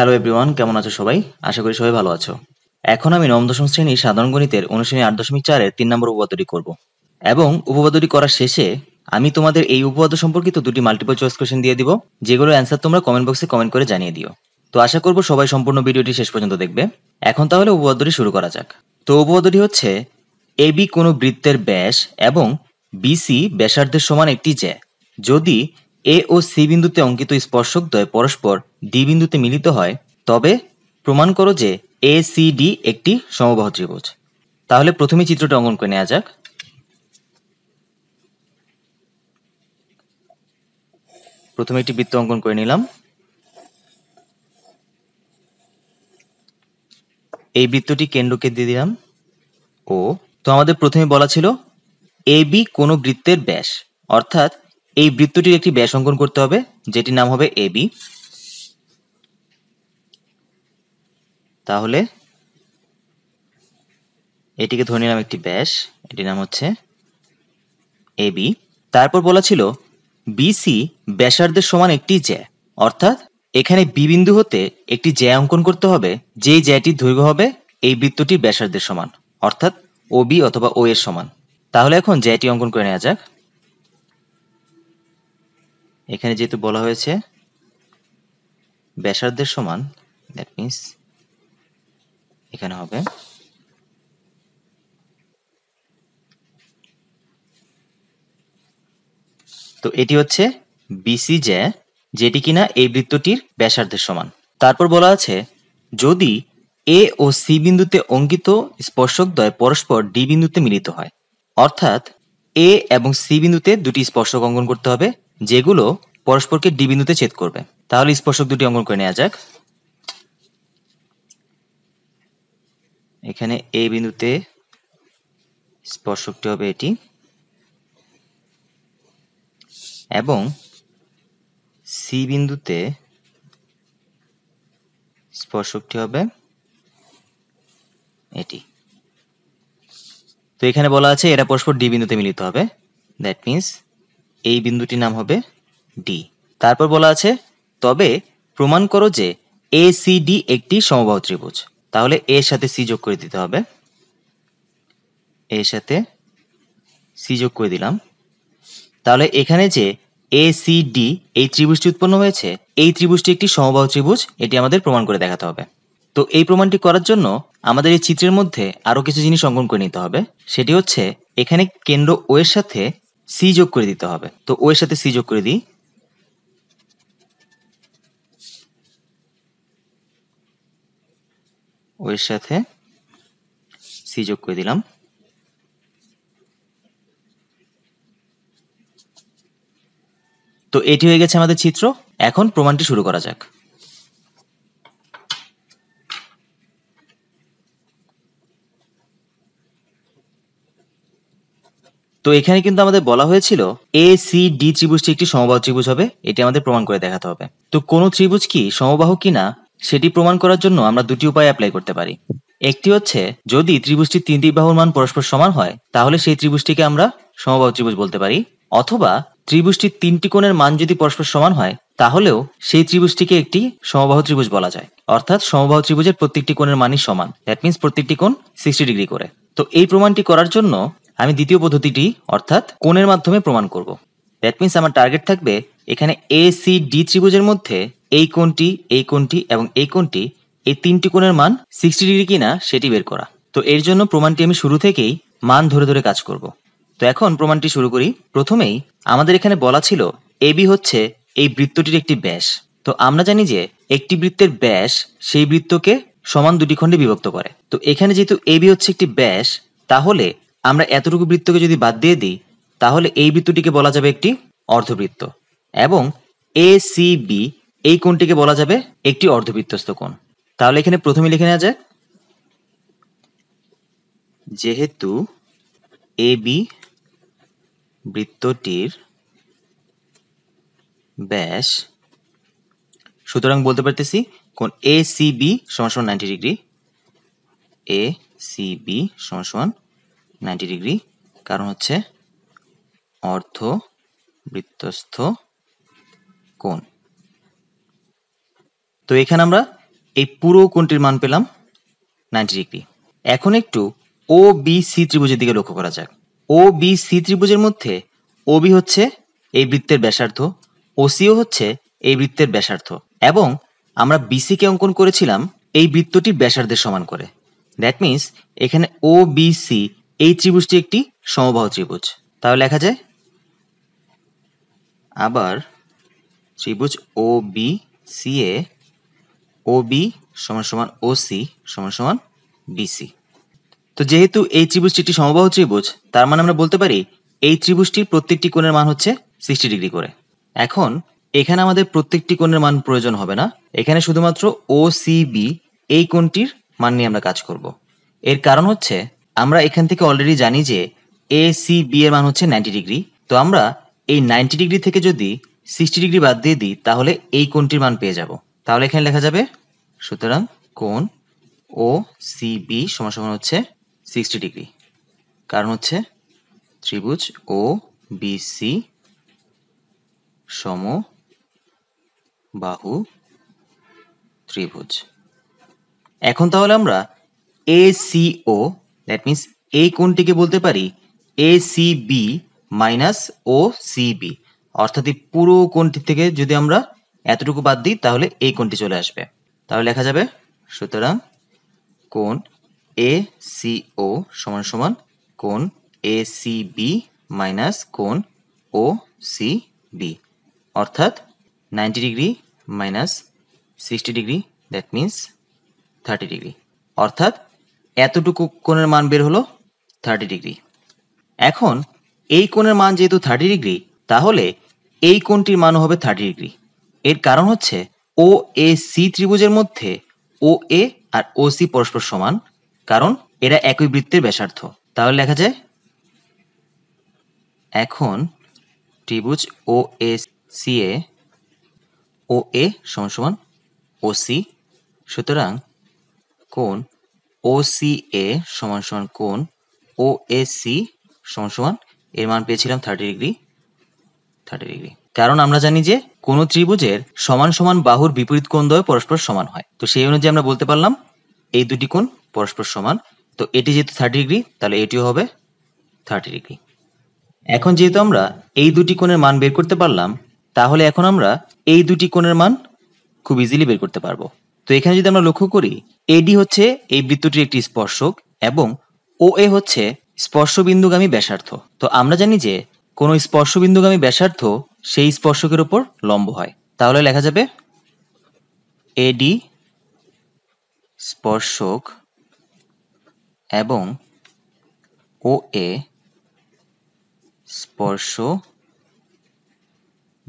hello everyone কেমন আছো সবাই আশা করি সবাই ভালো আছো এখন আমি নবম দশম শ্রেণীর সাধারণ গণিতের অনুশ্রেণী আট দশমিক চারের তিন নম্বর উপপাদ্যটি করব এবং উপপাদ্যটি করার শেষে আমি তোমাদের এই উপপাদ্য সম্পর্কিত দুটি মাল্টিপল চয়েস কোয়েশন দিয়ে দিব যেগুলোর অ্যান্সার তোমরা কমেন্ট বক্সে কমেন্ট করে জানিয়ে দিও তো আশা করব সবাই সম্পূর্ণ ভিডিওটি শেষ পর্যন্ত দেখবে এখন তাহলে উপপাদ্যটি শুরু করা যাক তো উপপাদ্যটি হচ্ছে এ বি কোনো বৃত্তের ব্যাস এবং বিসি ব্যাসার্ধের সমান একটি জ্যা যদি এ ও সি বিন্দুতে অঙ্কিত স্পর্শকদ্বয় পরস্পর ডি বিন্দুতে মিলিত হয় তবে প্রমাণ করো যে এ সি ডি একটি সমবাহু ত্রিভুজ তাহলে প্রথমে চিত্রটি অঙ্কন করে নেওয়া যাক প্রথমে একটি বৃত্ত অঙ্কন করে নিলাম এই বৃত্তটি কেন্দ্রকে দিয়ে দিলাম ও তো আমাদের প্রথমে বলা ছিল এ বি কোনো বৃত্তের ব্যাস অর্থাৎ এই বৃত্তটির একটি ব্যাস অঙ্কন করতে হবে যেটির নাম হবে এ বি তাহলে এটিকে ধরে নিলাম একটি ব্যাস এটির নাম হচ্ছে এ বি তারপর বলা ছিল বিসি ব্যাসার্ধের সমান একটি জ্যা অর্থাৎ এখানে বি বিন্দু হতে একটি জ্যা অঙ্কন করতে হবে যেই জ্যাটির দৈর্ঘ্য হবে এই বৃত্তটির ব্যাসার্ধের সমান অর্থাৎ ও বি অথবা ও এর সমান তাহলে এখন জ্যাটি অঙ্কন করে নেওয়া যাক এখানে যেহেতু বলা হয়েছে ব্যাসার্ধের সমান দ্যাট মিনস এখানে হবে তো এটি হচ্ছে বিসি জ্যা যেটি কিনা এই বৃত্তটির ব্যাসার্ধের সমান তারপর বলা আছে যদি এ ও সি বিন্দুতে অঙ্কিত স্পর্শকদ্বয় পরস্পর ডি বিন্দুতে মিলিত হয় অর্থাৎ এ এবং সি বিন্দুতে দুটি স্পর্শক অঙ্কন করতে হবে যেগুলো পরস্পরকে ডি বিন্দুতে ছেদ করবে তাহলে স্পর্শক দুটি অঙ্কন করে নেওয়া যাক এখানে এ বিন্দুতে স্পর্শকটি হবে এটি এবং সি বিন্দুতে স্পর্শকটি হবে এটি তো এখানে বলা আছে এরা পরস্পর ডি বিন্দুতে মিলিত হবে দ্যাট মিন্স এই বিন্দুটির নাম হবে ডি তারপর বলা আছে তবে প্রমাণ করো যে এ সি ডি একটি সমবাহু ত্রিভুজ তাহলে এর সাথে সি যোগ করে দিতে হবে এর সাথে সি যোগ করে দিলাম তাহলে এখানে যে এ সি ডি এই ত্রিভুজটি উৎপন্ন হয়েছে এই ত্রিভুজটি একটি সমবাহু ত্রিভুজ এটি আমাদের প্রমাণ করে দেখাতে হবে তো এই প্রমাণটি করার জন্য আমাদের এই চিত্রের মধ্যে আরও কিছু জিনিস অঙ্কন করে নিতে হবে সেটি হচ্ছে এখানে কেন্দ্র ও এর সাথে সি যোগ করে দিতে হবে তো ওর সাথে সি যোগ করে দিই ওর সাথে সি যোগ করে দিলাম তো এটি হয়ে গেছে আমাদের চিত্র এখন প্রমাণটি শুরু করা যাক তো এখানে কিন্তু আমাদের বলা হয়েছিল এ সি ডি ত্রিভুজটি একটি সমবাহু ত্রিভুজ হবে এটি আমাদের প্রমাণ করে দেখাতে হবে তো কোন ত্রিভুজ কি সমবাহু কিনা সেটি প্রমাণ করার জন্য আমরা দুটি উপায় অ্যাপ্লাই করতে পারি একটি হচ্ছে যদি ত্রিভুজটির তিনটি বাহুর মান পরস্পর সমান হয় তাহলে সেই ত্রিভুজটিকে আমরা সমবাহু ত্রিভুজ বলতে পারি অথবা ত্রিভুজটির তিনটি কোণের মান যদি পরস্পর সমান হয় তাহলেও সেই ত্রিভুজটিকে একটি সমবাহু ত্রিভুজ বলা যায় অর্থাৎ সমবাহু ত্রিভুজের প্রত্যেকটি কোণের মানই সমান দ্যাট মিনস প্রত্যেকটি কোণ সিক্সটি ডিগ্রি করে তো এই প্রমাণটি করার জন্য আমি দ্বিতীয় পদ্ধতিটি অর্থাৎ কোণের মাধ্যমে প্রমাণ করব দ্যাট মিন্স আমার টার্গেট থাকবে এখানে এ সি ডি ত্রিভুজের মধ্যে এই কোণটি এই কোণটি এবং এই কোণটি এই তিনটি কোণের মান সিক্সটি ডিগ্রি কিনা সেটি বের করা তো এর জন্য প্রমাণটি আমি শুরু থেকেই মান ধরে ধরে কাজ করব তো এখন প্রমাণটি শুরু করি প্রথমেই আমাদের এখানে বলা ছিল এবি হচ্ছে এই বৃত্তটির একটি ব্যাস তো আমরা জানি যে একটি বৃত্তের ব্যাস সেই বৃত্তকে সমান দুটি খণ্ডে বিভক্ত করে তো এখানে যেহেতু এবি হচ্ছে একটি ব্যাস তাহলে আমরা এতটুকু বৃত্তকে যদি বাদ দিয়ে দিই তাহলে এই বৃত্তটিকে বলা যাবে একটি অর্ধবৃত্ত এবং এ সি বি এই কোণটিকে বলা যাবে একটি অর্ধবৃত্তস্থ কোণ তাহলে এখানে প্রথমে লিখে নেওয়া যায় যেহেতু এ বি বৃত্তটির ব্যাস সুতরাং বলতে পারতেছি কোন এ সি বি সমান সমান ninety degree A C B সমান সমান নাইনটি ডিগ্রি কারণ হচ্ছে অর্ধ বৃত্তস্থ কোণ তো এখানে আমরা এই পুরো কোণটির মান পেলাম নাইনটি ডিগ্রি এখন একটু ও বি সি ত্রিভুজের দিকে লক্ষ্য করা যাক ও বি সি ত্রিভুজের মধ্যে ও বি হচ্ছে এই বৃত্তের ব্যাসার্ধ ও সিও হচ্ছে এই বৃত্তের ব্যাসার্ধ এবং আমরা বিসিকে অঙ্কন করেছিলাম এই বৃত্তটি ব্যাসার্ধের সমান করে দ্যাট মিন্স এখানে ও বি সি এই ত্রিভুজটি একটি সমবাহু ত্রিভুজ তাহলে লেখা যায় আবার ত্রিভুজ ও বি সি এ ও বি সমান সমান ও সি সমান সমান বিসি তো যেহেতু এই ত্রিভুজটি একটি সমবাহু ত্রিভুজ তার মানে আমরা বলতে পারি এই ত্রিভুজটির প্রত্যেকটি কোণের মান হচ্ছে সিক্সটি ডিগ্রি করে এখন এখানে আমাদের প্রত্যেকটি কোণের মান প্রয়োজন হবে না এখানে শুধুমাত্র ও সি বি এই কোণটির মান নিয়ে আমরা কাজ করব এর কারণ হচ্ছে আমরা এখান থেকে অলরেডি জানি যে এ সি বি এর মান হচ্ছে নাইনটি ডিগ্রি তো আমরা এই নাইনটি ডিগ্রি থেকে যদি সিক্সটি ডিগ্রি বাদ দিয়ে দিই তাহলে এই কোণটির মান পেয়ে যাব তাহলে এখানে লেখা যাবে সুতরাং কোণ ও সি বি সমান সমান হচ্ছে সিক্সটি ডিগ্রি কারণ হচ্ছে ত্রিভুজ ও বি সি সম বাহু ত্রিভুজ এখন তাহলে আমরা ও দ্যাট মিনস এই কোণটিকে বলতে পারি A C B minus O C B অর্থাৎ এই পুরো কোণটি থেকে যদি আমরা এতটুকু বাদ দিই তাহলে এই কোণটি চলে আসবে তাহলে লেখা যাবে সুতরাং কোণ এ সি ও সমান সমান কোণ এ সি বি মাইনাস কোণ ও সি বি অর্থাৎ ninety degree minus sixty degree that means thirty degree অর্থাৎ এতটুকু কোণের মান বের হলো থার্টি ডিগ্রি এখন এই কোণের মান যেহেতু থার্টি ডিগ্রি তাহলে এই কোণটির মানও হবে থার্টি ডিগ্রি এর কারণ হচ্ছে ও এ সি ত্রিভুজের মধ্যে ও এ আর ও সি পরস্পর সমান কারণ এরা একই বৃত্তের ব্যাসার্থ তাহলে লেখা যায় এখন ত্রিভুজ ও এ সি এ ও এ সমান সমান ও সি সুতরাং কোণ এ সমান সমান কোণ সি সমান সমান এর মান পেয়েছিলাম থার্টি ডিগ্রি থার্টি ডিগ্রি কারণ আমরা জানি যে কোনো ত্রিভুজের সমান সমান বাহুর বিপরীত কোণ দ্বয় পরস্পর সমান হয় তো সেই অনুযায়ী আমরা বলতে পারলাম এই দুটি কোণ পরস্পর সমান তো এটি যেহেতু থার্টি ডিগ্রি তাহলে এটিও হবে থার্টি ডিগ্রি এখন যেহেতু আমরা এই দুটি কোণের মান বের করতে পারলাম তাহলে এখন আমরা এই দুটি কোণের মান খুব ইজিলি বের করতে পারবো তো এখানে যদি আমরা লক্ষ্য করি এডি হচ্ছে এই বৃত্তটির একটি স্পর্শক এবং ও এ হচ্ছে স্পর্শবিন্দুগামী ব্যাসার্থ তো আমরা জানি যে কোনো স্পর্শবিন্দুগামী ব্যাসার্থ সেই স্পর্শকের ওপর লম্ব হয় তাহলে লেখা যাবে এডি স্পর্শক এবং ও এ স্পর্শ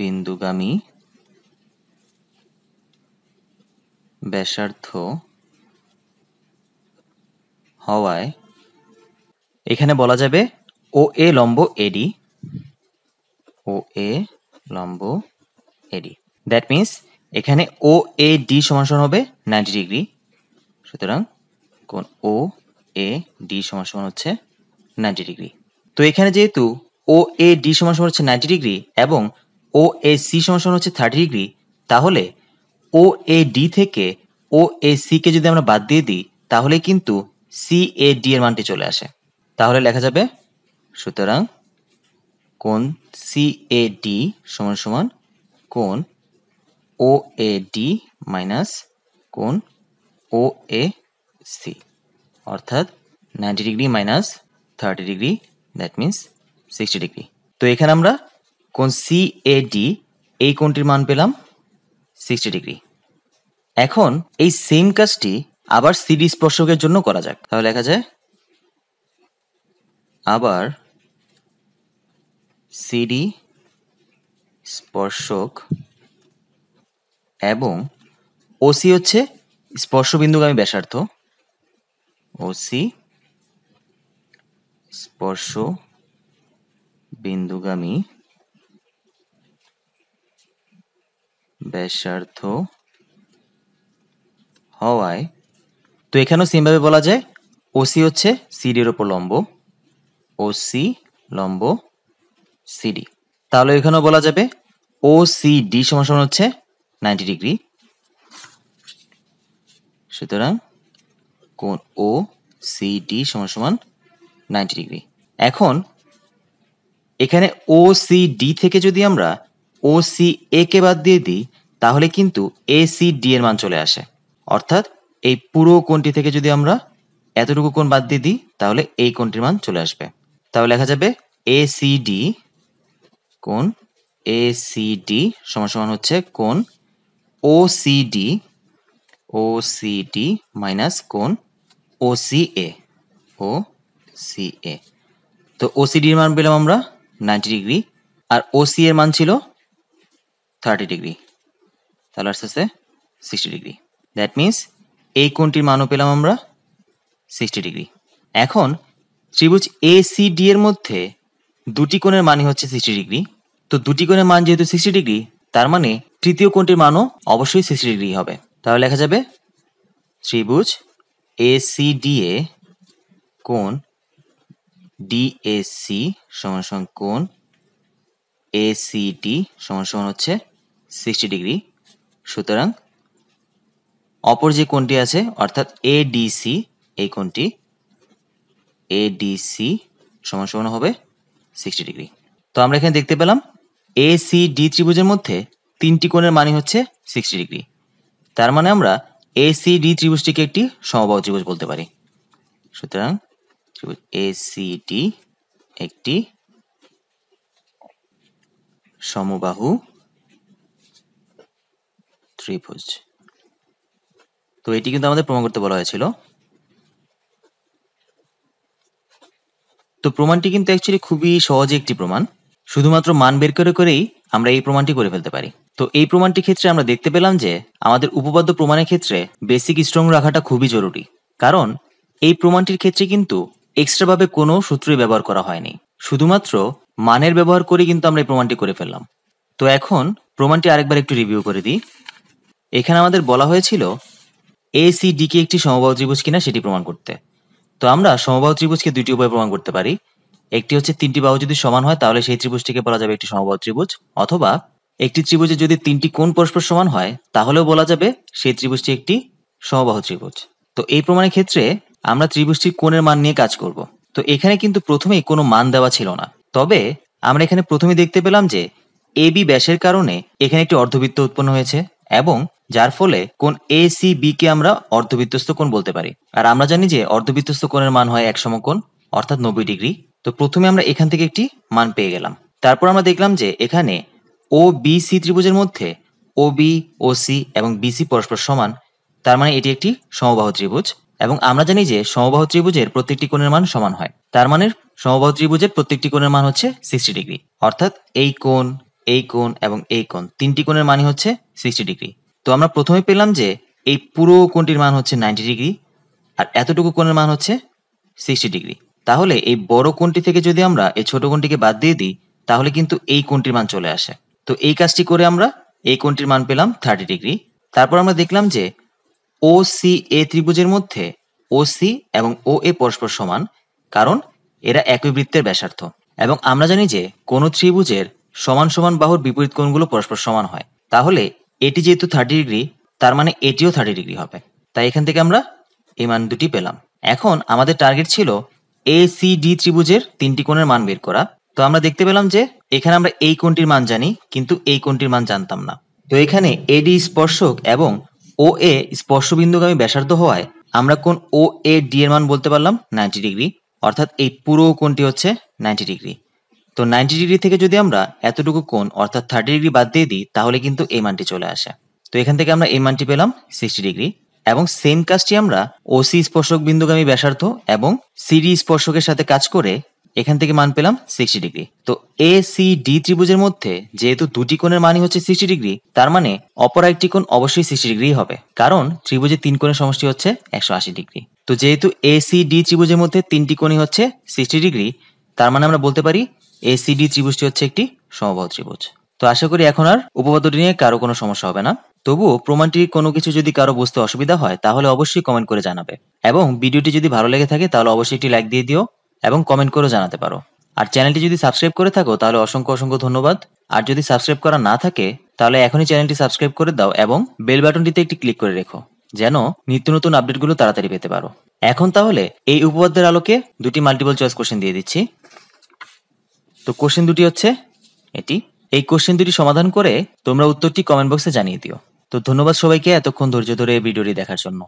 বিন্দুগামী ব্যাসার্থ হওয়ায় এখানে বলা যাবে ও এ লম্ব এডি ও এ লম্ব এডি দ্যাট মিন্স এখানে ও এ ডি সমান হবে নাইনটি ডিগ্রি সুতরাং কোন ও এ ডি সমান হচ্ছে নাইনটি ডিগ্রি তো এখানে যেহেতু ও এ ডি সমান হচ্ছে নাইনটি ডিগ্রি এবং ও এ সি সমান সমান হচ্ছে থার্টি ডিগ্রি তাহলে ও এ ডি থেকে ও এ সি কে যদি আমরা বাদ দিয়ে দিই তাহলে কিন্তু সি এ ডি এর মানটি চলে আসে তাহলে লেখা যাবে সুতরাং কোন সি এ ডি সমান সমান কোন ও এ ডি মাইনাস কোন ও এ সি অর্থাৎ ninety degree minus thirty degree that means sixty degree তো এখানে আমরা কোন সি এ ডি এই কোনটির মান পেলাম সিক্সটি ডিগ্রি এখন এই সেম কাজটি আবার সিডি স্পর্শকের জন্য করা যাক তাহলে লেখা যায় আবার সিডি স্পর্শক এবং ওসি হচ্ছে স্পর্শবিন্দুগামী ব্যাসার্থ ওসি স্পর্শ বিন্দুগামী ব্যাসার্ধ হওয়ায় তো এখানেও সেমভাবে বলা যায় ওসি হচ্ছে সিডির ওপর লম্ব ওসি লম্ব সিডি তাহলে এখানেও বলা যাবে ও সি ডি সমান হচ্ছে নাইনটি ডিগ্রি সুতরাং কোন ও সি ডি সমান সমান নাইনটি ডিগ্রি এখন এখানে ও সি ডি থেকে যদি আমরা ও সি এ কে বাদ দিয়ে দিই তাহলে কিন্তু এ সি ডি এর মান চলে আসে অর্থাৎ এই পুরো কোণটি থেকে যদি আমরা এতটুকু কোণ বাদ দিয়ে দিই তাহলে এই কোণটির মান চলে আসবে তাহলে লেখা যাবে এ সি ডি কোন এ সি ডি সমান সমান হচ্ছে কোন O C D O C D minus কোন ও সি এ ও সি এ তো ও সি ডির মান পেলাম আমরা নাইনটি ডিগ্রি আর ও সি এর মান ছিল থার্টি ডিগ্রি তাহলে আসতেছে সিক্সটি ডিগ্রি দ্যাট মিন্স এই কোণটির মানও পেলাম আমরা সিক্সটি ডিগ্রি এখন ত্রিভুজ এ সি ডি এর মধ্যে দুটি কোণের মানই হচ্ছে সিক্সটি ডিগ্রি তো দুটি কোণের মান যেহেতু সিক্সটি ডিগ্রি তার মানে তৃতীয় কোণটির মানও অবশ্যই সিক্সটি ডিগ্রি হবে তাহলে লেখা যাবে ত্রিভুজ এ সি ডি এ কোণ ডিএসি সমান সমান কোণ এসিটি সমান সমান হচ্ছে সিক্সটি ডিগ্রি সুতরাং অপর যে কোনটি আছে অর্থাৎ এডিসি এই কোনটি এডিসি সমান সমান হবে সিক্সটি ডিগ্রি তো আমরা এখানে দেখতে পেলাম এ সি ডি ত্রিভুজের মধ্যে তিনটি কোণের মানই হচ্ছে সিক্সটি ডিগ্রি তার মানে আমরা এ সি ডি ত্রিভুজটিকে একটি সমবাহু ত্রিভুজ বলতে পারি সুতরাং ত্রিভুজ এ সি ডি একটি সমবাহু ত্রিভুজ তো এটি কিন্তু আমাদের প্রমাণ করতে বলা হয়েছিল তো প্রমাণটি কিন্তু অ্যাকচুয়ালি খুবই সহজে একটি প্রমাণ শুধুমাত্র মান বের করে করেই আমরা এই প্রমাণটি করে ফেলতে পারি তো এই প্রমাণটির ক্ষেত্রে আমরা দেখতে পেলাম যে আমাদের উপপাদ্য প্রমাণের ক্ষেত্রে বেসিক স্ট্রং রাখাটা খুবই জরুরি কারণ এই প্রমাণটির ক্ষেত্রে কিন্তু এক্সট্রাভাবে কোনো সূত্রই ব্যবহার করা হয়নি শুধুমাত্র মানের ব্যবহার করে কিন্তু আমরা এই প্রমাণটি করে ফেললাম তো এখন প্রমাণটি আরেকবার একটু রিভিউ করে দিই এখানে আমাদের বলা হয়েছিল এ সি ডি কে একটি সমবাহু ত্রিভুজ কিনা সেটি প্রমাণ করতে তো আমরা সমবাহু ত্রিভুজকে দুটি উপায়ে প্রমাণ করতে পারি একটি হচ্ছে তিনটি বাহু যদি সমান হয় তাহলে সেই ত্রিভুজটিকে বলা যাবে একটি সমবাহু ত্রিভুজ অথবা একটি ত্রিভুজে যদি তিনটি কোণ পরস্পর সমান হয় তাহলেও বলা যাবে সেই ত্রিভুজটি একটি সমবাহু ত্রিভুজ তো এই প্রমাণের ক্ষেত্রে আমরা ত্রিভুজটির কোণের মান নিয়ে কাজ করব তো এখানে কিন্তু প্রথমেই কোনো মান দেওয়া ছিল না তবে আমরা এখানে প্রথমে দেখতে পেলাম যে এ বি ব্যাসের কারণে এখানে একটি অর্ধবৃত্ত উৎপন্ন হয়েছে এবং যার ফলে কোন এ সি বি কে আমরা অর্ধবিত্তস্ত কোণ বলতে পারি আর আমরা জানি যে অর্ধবিত্তস্ত কোণের মান হয় এক সমকোণ অর্থাৎ নব্বই ডিগ্রি তো প্রথমে আমরা এখান থেকে একটি মান পেয়ে গেলাম তারপর আমরা দেখলাম যে এখানে ও বি সি ত্রিভুজের মধ্যে ও বি ও সি এবং বিসি পরস্পর সমান তার মানে এটি একটি সমবাহু ত্রিভুজ এবং আমরা জানি যে সমবাহু ত্রিভুজের প্রত্যেকটি কোণের মান সমান হয় তার মানে সমবাহু ত্রিভুজের প্রত্যেকটি কোণের মান হচ্ছে সিক্সটি ডিগ্রি অর্থাৎ এই কোণ এই কোণ এবং এই কোণ তিনটি কোণের মানই হচ্ছে সিক্সটি ডিগ্রি তো আমরা প্রথমে পেলাম যে এই পুরো কোণটির মান হচ্ছে নাইনটি ডিগ্রি আর এতটুকু কোণের মান হচ্ছে সিক্সটি ডিগ্রি তাহলে এই বড় কোণটি থেকে যদি আমরা এই ছোট কোণটিকে বাদ দিয়ে দিই তাহলে কিন্তু এই কোণটির মান চলে আসে তো এই কাজটি করে আমরা এই কোণটির মান পেলাম থার্টি ডিগ্রি তারপর আমরা দেখলাম যে ও সি এ ত্রিভুজের মধ্যে ও সি এবং ও এ পরস্পর সমান কারণ এরা একই বৃত্তের ব্যাসার্থ এবং আমরা জানি যে কোনো ত্রিভুজের সমান সমান বাহুর বিপরীত কোণগুলো পরস্পর সমান হয় তাহলে এটি যেহেতু থার্টি ডিগ্রি তার মানে এটিও থার্টি ডিগ্রি হবে তাই এখান থেকে আমরা এই মান দুটি পেলাম এখন আমাদের টার্গেট ছিল এ সি ডি ত্রিভুজের তিনটি কোণের মান বের করা তো আমরা দেখতে পেলাম যে এখানে আমরা এই কোণটির মান জানি কিন্তু এই কোণটির মান জানতাম না তো এখানে এডি স্পর্শক এবং ও এ স্পর্শবিন্দুগামী ব্যাসার্ধ হওয়ায় আমরা কোন ও এ ডি এর মান বলতে পারলাম নাইনটি ডিগ্রি অর্থাৎ এই পুরো কোণটি হচ্ছে নাইনটি ডিগ্রি তো নাইনটি ডিগ্রি থেকে যদি আমরা এতটুকু কোণ অর্থাৎ থার্টি ডিগ্রি বাদ দিয়ে দিই তাহলে কিন্তু এই মানটি চলে আসে তো এখান থেকে আমরা এই মানটি পেলাম সিক্সটি ডিগ্রি এবং সেম কাজটি আমরা ওসি স্পর্শক বিন্দুগামী ব্যাসার্ধ এবং সিডি স্পর্শকের সাথে কাজ করে এখান থেকে মান পেলাম সিক্সটি ডিগ্রি তো এ সি ডি ত্রিভুজের মধ্যে যেহেতু দুটি কোণের মানই হচ্ছে সিক্সটি ডিগ্রি তার মানে অপর একটি কোণ অবশ্যই সিক্সটি ডিগ্রি হবে কারণ ত্রিভুজের তিন কোণের সমষ্টি হচ্ছে একশো আশি ডিগ্রি তো যেহেতু এ সি ডি ত্রিভুজের মধ্যে তিনটি কোণই হচ্ছে সিক্সটি ডিগ্রি তার মানে আমরা বলতে পারি এসিডি ত্রিভুজটি হচ্ছে একটি সমবাহু ত্রিভুজ তো আশা করি এখন আর উপপাদ্যটি নিয়ে কারো কোনো সমস্যা হবে না তবুও প্রমাণটি কোনো কিছু যদি কারো বুঝতে অসুবিধা হয় তাহলে অবশ্যই কমেন্ট করে জানাবে এবং ভিডিওটি যদি ভালো লেগে থাকে তাহলে অবশ্যই একটি লাইক দিয়ে দিও এবং কমেন্ট করেও জানাতে পারো আর চ্যানেলটি যদি সাবস্ক্রাইব করে থাকো তাহলে অসংখ্য অসংখ্য ধন্যবাদ আর যদি সাবস্ক্রাইব করা না থাকে তাহলে এখনই চ্যানেলটি সাবস্ক্রাইব করে দাও এবং বেল বাটনটিতে একটি ক্লিক করে রেখো যেন নিত্য নতুন আপডেটগুলো তাড়াতাড়ি পেতে পারো এখন তাহলে এই উপপাদ্যের আলোকে দুটি মাল্টিপল চয়েস কোশ্চেন দিয়ে দিচ্ছি তো কোশ্চেন দুটি হচ্ছে এটি এই কোশ্চেন দুটি সমাধান করে তোমরা উত্তরটি কমেন্ট বক্সে জানিয়ে দিও তো ধন্যবাদ সবাইকে এতক্ষণ ধৈর্য ধরে এই ভিডিওটি দেখার জন্য